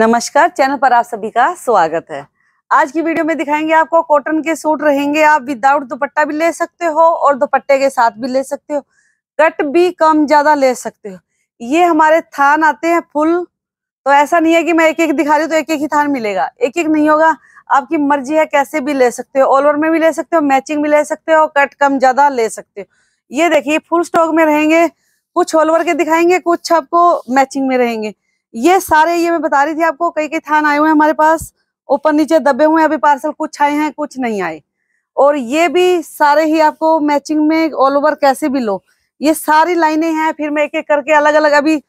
नमस्कार चैनल पर आप सभी का स्वागत है आज की वीडियो में दिखाएंगे आपको कॉटन के सूट रहेंगे आप विदाउट दुपट्टा भी ले सकते हो और दुपट्टे के साथ भी ले सकते हो कट भी कम ज्यादा ले सकते हो ये हमारे थान आते हैं फुल तो ऐसा नहीं है कि मैं एक एक दिखा रही तो एक एक ही थान मिलेगा एक एक नहीं होगा आपकी मर्जी है कैसे भी ले सकते हो ऑल ओवर में भी ले सकते हो मैचिंग भी ले सकते हो कट कम ज्यादा ले सकते हो ये देखिए फुल स्टॉक में रहेंगे कुछ ऑल ओवर के दिखाएंगे कुछ आपको मैचिंग में रहेंगे ये सारे ये मैं बता रही थी आपको कई कई थान आए हुए हैं हमारे पास ऊपर नीचे दबे हुए हैं अभी पार्सल कुछ आए हैं कुछ नहीं आए और ये भी सारे ही आपको मैचिंग में ऑल ओवर कैसे भी लो ये सारी लाइनें हैं फिर मैं एक एक करके अलग अलग अभी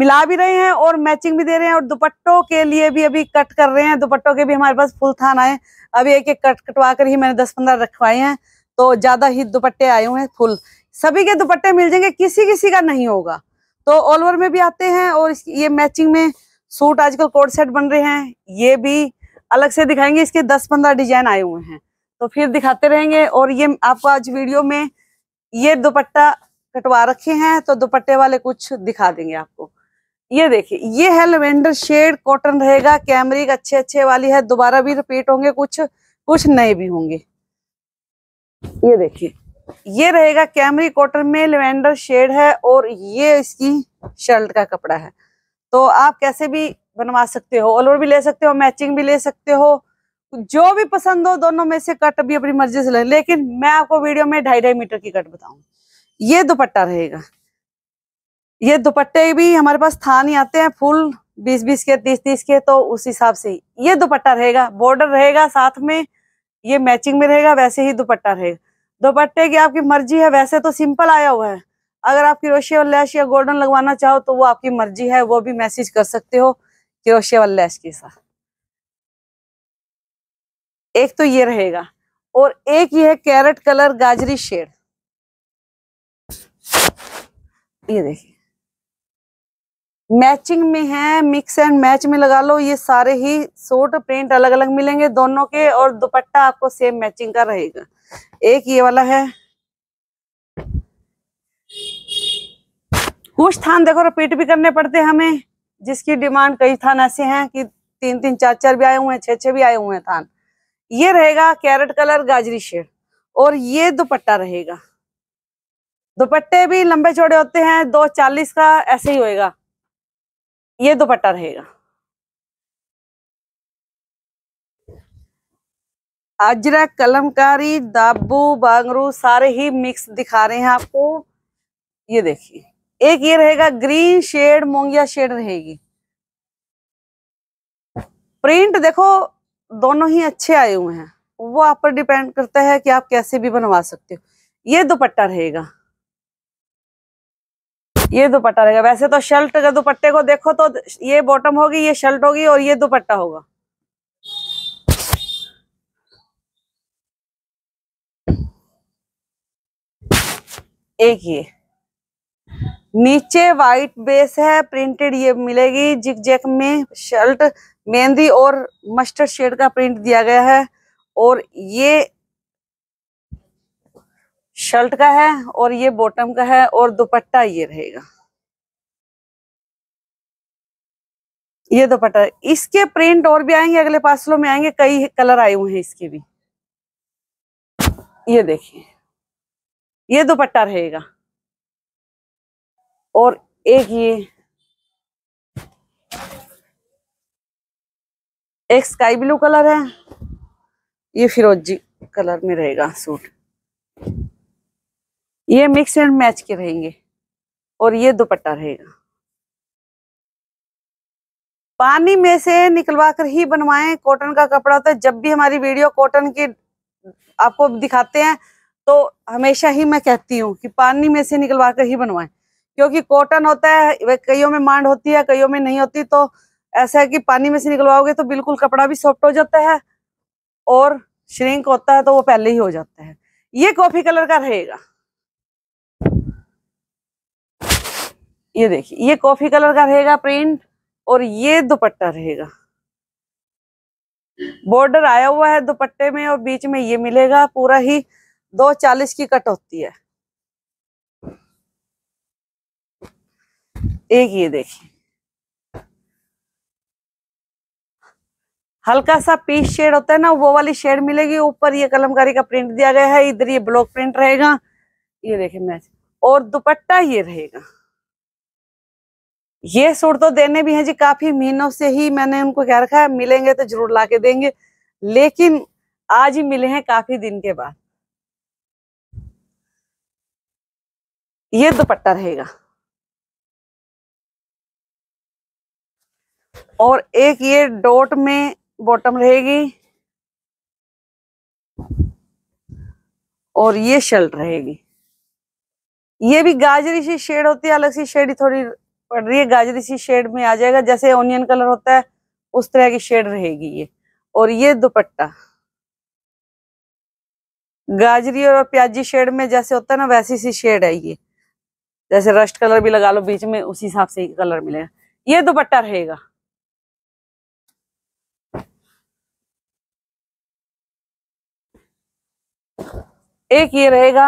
मिला भी रहे हैं और मैचिंग भी दे रहे हैं और दुपट्टों के लिए भी अभी कट कर रहे हैं दुपट्टों के भी हमारे पास फुल थान आए अभी एक एक कट कटवा कर ही मैंने दस पंद्रह रखवाए हैं तो ज्यादा ही दुपट्टे आए हुए हैं फुल सभी के दुपट्टे मिल जाएंगे किसी किसी का नहीं होगा तो ऑल ओवर में भी आते हैं और ये मैचिंग में सूट आजकल कोड सेट बन रहे हैं ये भी अलग से दिखाएंगे इसके दस पंद्रह डिजाइन आए हुए हैं तो फिर दिखाते रहेंगे और ये आपको आज वीडियो में ये दुपट्टा कटवा रखे हैं तो दुपट्टे वाले कुछ दिखा देंगे आपको ये देखिए ये है लेवेंडर शेड कॉटन रहेगा कैमरिक अच्छे अच्छे वाली है दोबारा भी रिपीट होंगे कुछ कुछ नए भी होंगे ये देखिए ये रहेगा कैमरी कॉटन में लेवेंडर शेड है और ये इसकी शर्ट का कपड़ा है तो आप कैसे भी बनवा सकते हो ऑलोर भी ले सकते हो मैचिंग भी ले सकते हो जो भी पसंद हो दोनों में से कट भी अपनी मर्जी से ले लेकिन मैं आपको वीडियो में ढाई ढाई मीटर की कट बताऊ ये दुपट्टा रहेगा ये दुपट्टे भी हमारे पास थान ही आते हैं फुल बीस बीस के तीस तीस के तो उस हिसाब से ये दुपट्टा रहेगा बॉर्डर रहेगा साथ में ये मैचिंग में रहेगा वैसे ही दुपट्टा रहेगा दोपट्टे की आपकी मर्जी है वैसे तो सिंपल आया हुआ है अगर आप क्रोशिया और या गोल्डन लगवाना चाहो तो वो आपकी मर्जी है वो भी मैसेज कर सकते हो क्रोशिया और लैस के साथ एक तो ये रहेगा और एक ये है कैरेट कलर गाजरी शेड ये देखिए मैचिंग में है मिक्स एंड मैच में लगा लो ये सारे ही सूट प्रिंट अलग अलग मिलेंगे दोनों के और दुपट्टा आपको सेम मैचिंग का रहेगा एक ये वाला है कुछ थान देखो रिपीट भी करने पड़ते हैं हमें जिसकी डिमांड कई थान ऐसे हैं कि तीन तीन चार चार भी आए हुए हैं छह छह भी आए हुए हैं थान ये रहेगा कैरेट कलर गाजरी शेड और ये दुपट्टा रहेगा दुपट्टे भी लंबे चौड़े होते हैं दो चालीस का ऐसे ही होएगा ये दुपट्टा रहेगा अजरक कलमकारी दाबू बांगरू सारे ही मिक्स दिखा रहे हैं आपको ये देखिए एक ये रहेगा ग्रीन शेड मोंगिया शेड रहेगी प्रिंट देखो दोनों ही अच्छे आए हुए हैं वो आप पर डिपेंड करता है कि आप कैसे भी बनवा सकते हो ये दुपट्टा रहेगा ये दुपट्टा रहेगा वैसे तो शर्ट अगर दुपट्टे को देखो तो ये बॉटम होगी ये शर्ट होगी और ये दुपट्टा होगा एक ये नीचे वाइट बेस है प्रिंटेड ये मिलेगी जिक जैक में शर्ट मेहंदी और मस्टर्ड शेड का प्रिंट दिया गया है और ये शर्ट का है और ये बॉटम का है और दुपट्टा ये रहेगा ये दुपट्टा इसके प्रिंट और भी आएंगे अगले पासलों में आएंगे कई कलर आए हुए हैं इसके भी ये देखिए ये दुपट्टा रहेगा और एक ये एक स्काई ब्लू कलर है ये फिरोजी कलर में रहेगा सूट ये मिक्स एंड मैच के रहेंगे और ये दुपट्टा रहेगा पानी में से निकलवा कर ही बनवाएं कॉटन का कपड़ा होता तो है जब भी हमारी वीडियो कॉटन की आपको दिखाते हैं तो हमेशा ही मैं कहती हूँ कि पानी में से निकलवा कर ही बनवाएं क्योंकि कॉटन होता है कईयों में मांड होती है कईयों में नहीं होती तो ऐसा है कि पानी में से निकलवाओगे तो बिल्कुल कपड़ा भी सॉफ्ट हो जाता है और श्रिंक होता है तो वो पहले ही हो जाता है ये कॉफी कलर का रहेगा ये देखिए ये कॉफी कलर का रहेगा प्रिंट और ये दुपट्टा रहेगा बॉर्डर आया हुआ है दुपट्टे में और बीच में ये मिलेगा पूरा ही दो चालीस की कट होती है एक ये देखिए हल्का सा पीस शेड होता है ना वो वाली शेड मिलेगी ऊपर ये कलमकारी का प्रिंट दिया गया है इधर ये ब्लॉक प्रिंट रहेगा ये देखिए मैच और दुपट्टा ये रहेगा ये सूट तो देने भी हैं जी काफी महीनों से ही मैंने उनको कह रखा है मिलेंगे तो जरूर लाके देंगे लेकिन आज ही मिले हैं काफी दिन के बाद ये दुपट्टा रहेगा और एक ये डॉट में बॉटम रहेगी और ये शर्ट रहेगी ये भी गाजरी सी शेड होती है अलग सी शेड थोड़ी पड़ रही है गाजरी सी शेड में आ जाएगा जैसे ऑनियन कलर होता है उस तरह की शेड रहेगी ये और ये दुपट्टा गाजरी और प्याजी शेड में जैसे होता है ना वैसी सी शेड है ये जैसे रस्ट कलर भी लगा लो बीच में उसी हिसाब से कलर मिलेगा ये दुपट्टा रहेगा एक ये रहेगा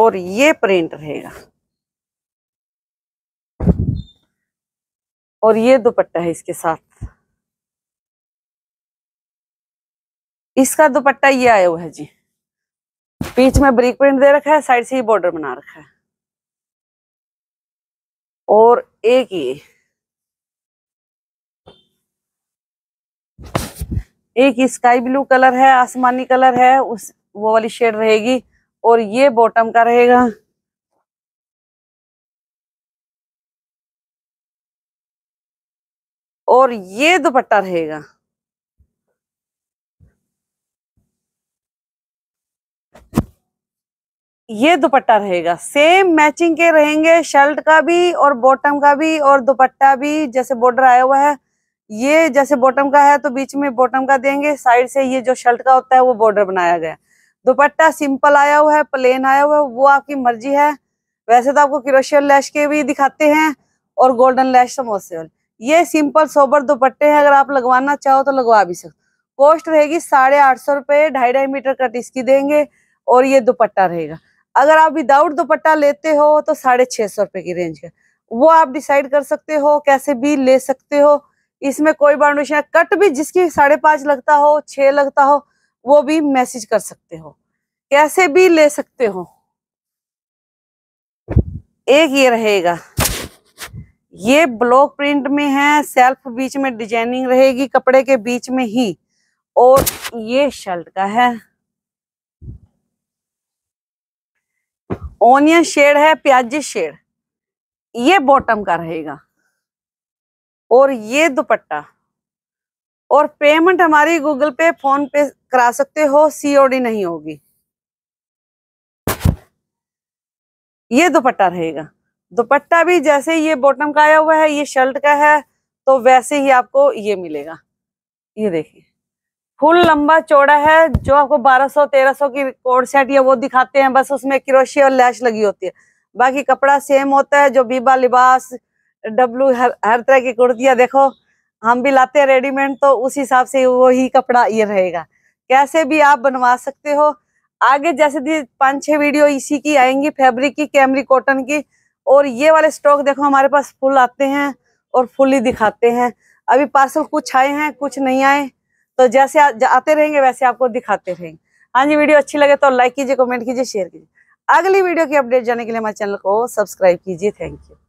और ये प्रिंट रहेगा और ये दुपट्टा है इसके साथ इसका दुपट्टा ये आया हुआ है जी बीच में ब्रिक प्रिंट दे रखा है साइड से ही बॉर्डर बना रखा है और एक ये एक स्काई ब्लू कलर है आसमानी कलर है उस वो वाली शेड रहेगी और ये बॉटम का रहेगा और ये दुपट्टा रहेगा ये दुपट्टा रहेगा सेम मैचिंग के रहेंगे शर्ट का भी और बॉटम का भी और दुपट्टा भी जैसे बॉर्डर आया हुआ है ये जैसे बॉटम का है तो बीच में बॉटम का देंगे साइड से ये जो शर्ट का होता है वो बॉर्डर बनाया गया दुपट्टा सिंपल आया हुआ है प्लेन आया हुआ है वो आपकी मर्जी है वैसे तो आपको क्रोशियल लैश के भी दिखाते हैं और गोल्डन लैश समोसेल ये सिंपल सोबर दुपट्टे हैं अगर आप लगवाना चाहो तो लगवा भी सकते कॉस्ट रहेगी साढ़े आठ सौ रुपये ढाई ढाई मीटर कट इसकी देंगे और ये दुपट्टा रहेगा अगर आप विदाउट दुपट्टा लेते हो तो साढ़े छह सौ रुपए की रेंज का वो आप डिसाइड कर सकते हो कैसे भी ले सकते हो इसमें कोई बाउंडेशन कट भी जिसकी साढ़े पांच लगता हो छ लगता हो वो भी मैसेज कर सकते हो कैसे भी ले सकते हो एक ये रहेगा ये ब्लॉक प्रिंट में है सेल्फ बीच में डिजाइनिंग रहेगी कपड़े के बीच में ही और ये शर्ट का है ओनियन शेड है प्याजी शेड ये बॉटम का रहेगा और ये दुपट्टा और पेमेंट हमारी गूगल पे फोन पे करा सकते हो सीओडी नहीं होगी ये दुपट्टा रहेगा दुपट्टा भी जैसे ये बॉटम का आया हुआ है ये शर्ट का है तो वैसे ही आपको ये मिलेगा ये देखिए फुल लंबा चौड़ा है जो आपको 1200 1300 की कोड सेट या वो दिखाते हैं बस उसमें क्रोशिया और लैश लगी होती है बाकी कपड़ा सेम होता है जो बीबा लिबास डब्लू हर हर तरह की कुर्तियाँ देखो हम भी लाते हैं रेडीमेड तो उस हिसाब से वो ही कपड़ा ये रहेगा कैसे भी आप बनवा सकते हो आगे जैसे पाँच छः वीडियो इसी की आएंगी फेब्रिक की कैमरी कॉटन की और ये वाले स्टॉक देखो हमारे पास फुल आते हैं और फुल ही दिखाते हैं अभी पार्सल कुछ आए हैं कुछ नहीं आए तो जैसे आ, आते रहेंगे वैसे आपको दिखाते रहेंगे हाँ जी वीडियो अच्छी लगे तो लाइक कीजिए कमेंट कीजिए शेयर कीजिए अगली वीडियो की अपडेट जाने के लिए हमारे चैनल को सब्सक्राइब कीजिए थैंक यू